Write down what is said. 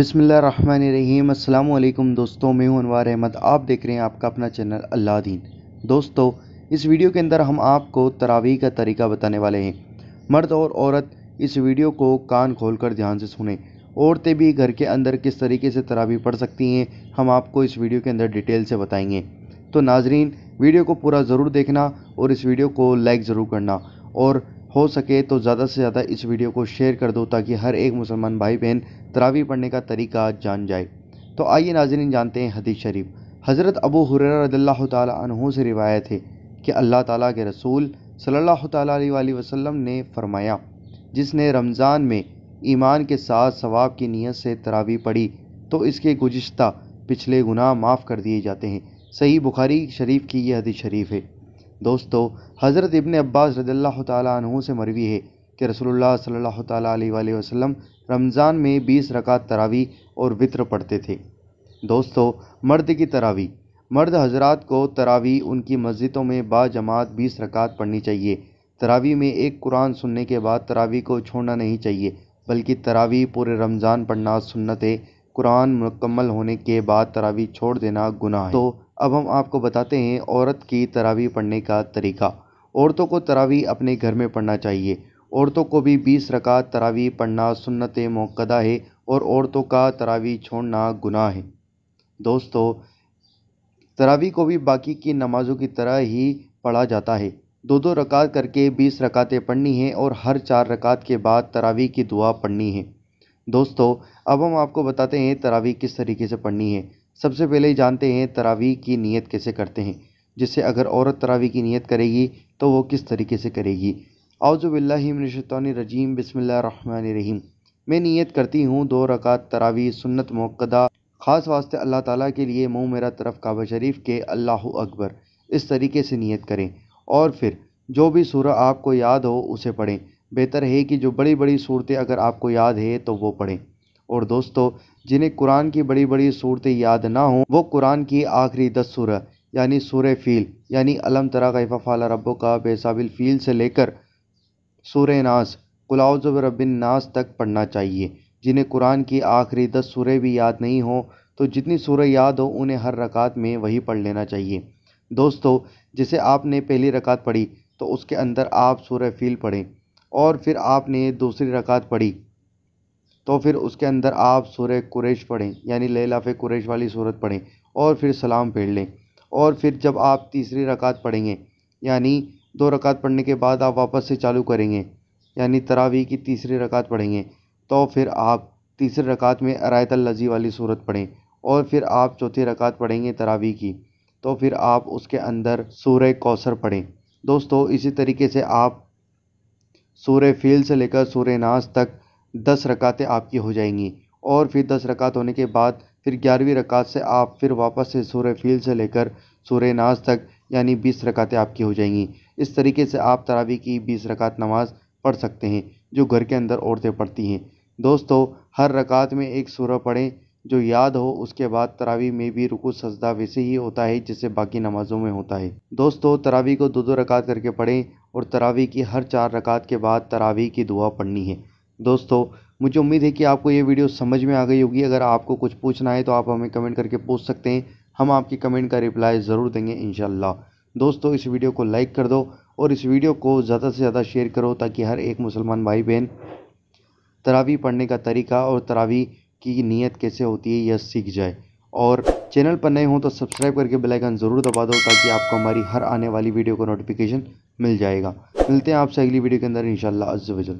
अस्सलाम अल्लाम दोस्तों मैं हूं अनवार अहमद आप देख रहे हैं आपका अपना चैनल अल्लाह दीन दोस्तों इस वीडियो के अंदर हम आपको तरावी का तरीका बताने वाले हैं मर्द और औरत इस वीडियो को कान खोल कर ध्यान से सुने औरतें भी घर के अंदर किस तरीके से तरावी पढ़ सकती हैं हम आपको इस वीडियो के अंदर डिटेल से बताएंगे तो नाजरीन वीडियो को पूरा ज़रूर देखना और इस वीडियो को लाइक ज़रूर करना और हो सके तो ज़्यादा से ज़्यादा इस वीडियो को शेयर कर दो ताकि हर एक मुसलमान भाई बहन तरावी पढ़ने का तरीका जान जाए तो आइए नाजरन जानते हैं हदीस शरीफ हज़रत अबू हुररा रदल्ला से रिवायत है कि अल्लाह ताला के रसूल सल्लल्लाहु अलैहि वसल्लम ने फरमाया जिसने रमज़ान में ईमान के साथ सवाब की नीयत से तरावी पढ़ी तो इसके गुज्त पिछले गुनाह माफ़ कर दिए जाते हैं सही बुखारी शरीफ की यह हदीस शरीफ है दोस्तों हज़रत इबन अब्बास रज़ी तु से मरवी है कि रसोल्ला सल्ह तसलम रमज़ान में बीस रकात तरावी और वित्र पढ़ते थे दोस्तों मर्द की तरावी मर्द हजरात को तरावी उनकी मस्जिदों में बाजमात बीस रकात पढ़नी चाहिए तरावी में एक कुरान सुनने के बाद तरावी को छोड़ना नहीं चाहिए बल्कि तरावी पूरे रमज़ान पढ़ना सुन्नत है कुरान मुकम्मल होने के बाद तरावी छोड़ देना गुनाह है तो अब हम आपको बताते हैं औरत की तरावी पढ़ने का तरीका औरतों को तरावी अपने घर में पढ़ना चाहिए औरतों को भी बीस रकात तरावी पढ़ना सुन्नत मौक़दा है और औरतों का तरावी छोड़ना गुनाह है दोस्तों तरावी को भी बाकी की नमाज़ों की तरह ही पढ़ा जाता है दो दो रकात करके बीस रकातें पढ़नी हैं और हर चार रकात के बाद तरावी की दुआ पढ़नी है दोस्तों अब हम आपको बताते हैं तरावी किस तरीके से पढ़नी है सबसे पहले ही जानते हैं तरावी की नियत कैसे करते हैं जिससे अगर औरत तरावी की नियत करेगी तो वो किस तरीके से करेगी अवज़बिल्लिमिनशतरजीम बसमीम मैं नियत करती हूँ दो रकात तरावी सुन्नत मौक़दा ख़ास वास्ते अल्लाह ताला के लिए मुँह मेरा तरफ काबा शरीफ के अल्लाह अकबर इस तरीके से नियत करें और फिर जो भी सूरह आपको याद हो उसे पढ़ें बेहतर है कि जो बड़ी बड़ी सूरतें अगर आपको याद है तो वो पढ़ें और दोस्तों जिन्हें कुरान की बड़ी बड़ी सूरतें याद ना हों वो कुरान की आखिरी दस सूरह यानी सूर फ़ील यानी अलम तरा कैफ़ा फ़ाल रब्बो का बेसाबिल फ़ील से लेकर सूर नास कुलाउज़ब रबिन नास तक पढ़ना चाहिए जिन्हें कुरान की आखिरी दस सूरह भी याद नहीं हो तो जितनी सूरह याद हो उन्हें हर रकात में वही पढ़ लेना चाहिए दोस्तों जैसे आपने पहली रकात पढ़ी तो उसके अंदर आप सूर फ़ील पढ़ें और फिर आपने दूसरी रकात पढ़ी तो फिर उसके अंदर आप सूर्य कुरेश पढ़ें यानी लैला फ़े वाली सूरत पढ़ें और फिर सलाम फेर लें और फिर जब आप तीसरी रकात पढ़ेंगे यानी दो रकात पढ़ने के बाद आप वापस से चालू करेंगे यानी तरावी की तीसरी रकात पढ़ेंगे तो फिर आप तीसरी रकात में लजी वाली सूरत पढ़ें और फिर आप चौथी रकात पढ़ेंगे तरावी की तो फिर आप उसके अंदर सूर्य कौसर पढ़ें दोस्तों इसी तरीके से आप सूर्य फील से लेकर सूर्य नाश तक दस रकातें आपकी हो जाएंगी और फिर दस रकात होने के बाद फिर ग्यारहवीं रकात से आप फिर वापस से सूर्य फ़ील से लेकर सूर्य नाज तक यानी बीस रकातें आपकी हो जाएंगी इस तरीके से आप तरावी की बीस रकात नमाज़ पढ़ सकते हैं जो घर के अंदर औरतें पढ़ती हैं दोस्तों हर रकात में एक सूरह पढ़ें जो याद हो उसके बाद तरावी में भी रुकू सजदा वैसे ही होता है जैसे बाकी नमाज़ों में होता है दोस्तों तरावी को दो दो रकात करके पढ़ें और तरावी की हर चार रकात के बाद तरावी की दुआ पढ़नी है दोस्तों मुझे उम्मीद है कि आपको ये वीडियो समझ में आ गई होगी अगर आपको कुछ पूछना है तो आप हमें कमेंट करके पूछ सकते हैं हम आपकी कमेंट का रिप्लाई ज़रूर देंगे इन दोस्तों इस वीडियो को लाइक कर दो और इस वीडियो को ज़्यादा से ज़्यादा शेयर करो ताकि हर एक मुसलमान भाई बहन तरावी पढ़ने का तरीका और तरावी की नीयत कैसे होती है यह सीख जाए और चैनल पर नए हो तो सब्सक्राइब करके बेल आइकन ज़रूर दबा दो ताकि आपको हमारी हर आने वाली वीडियो का नोटिफिकेशन मिल जाएगा मिलते हैं आपसे अगली वीडियो के अंदर इन अज्ज अज्जल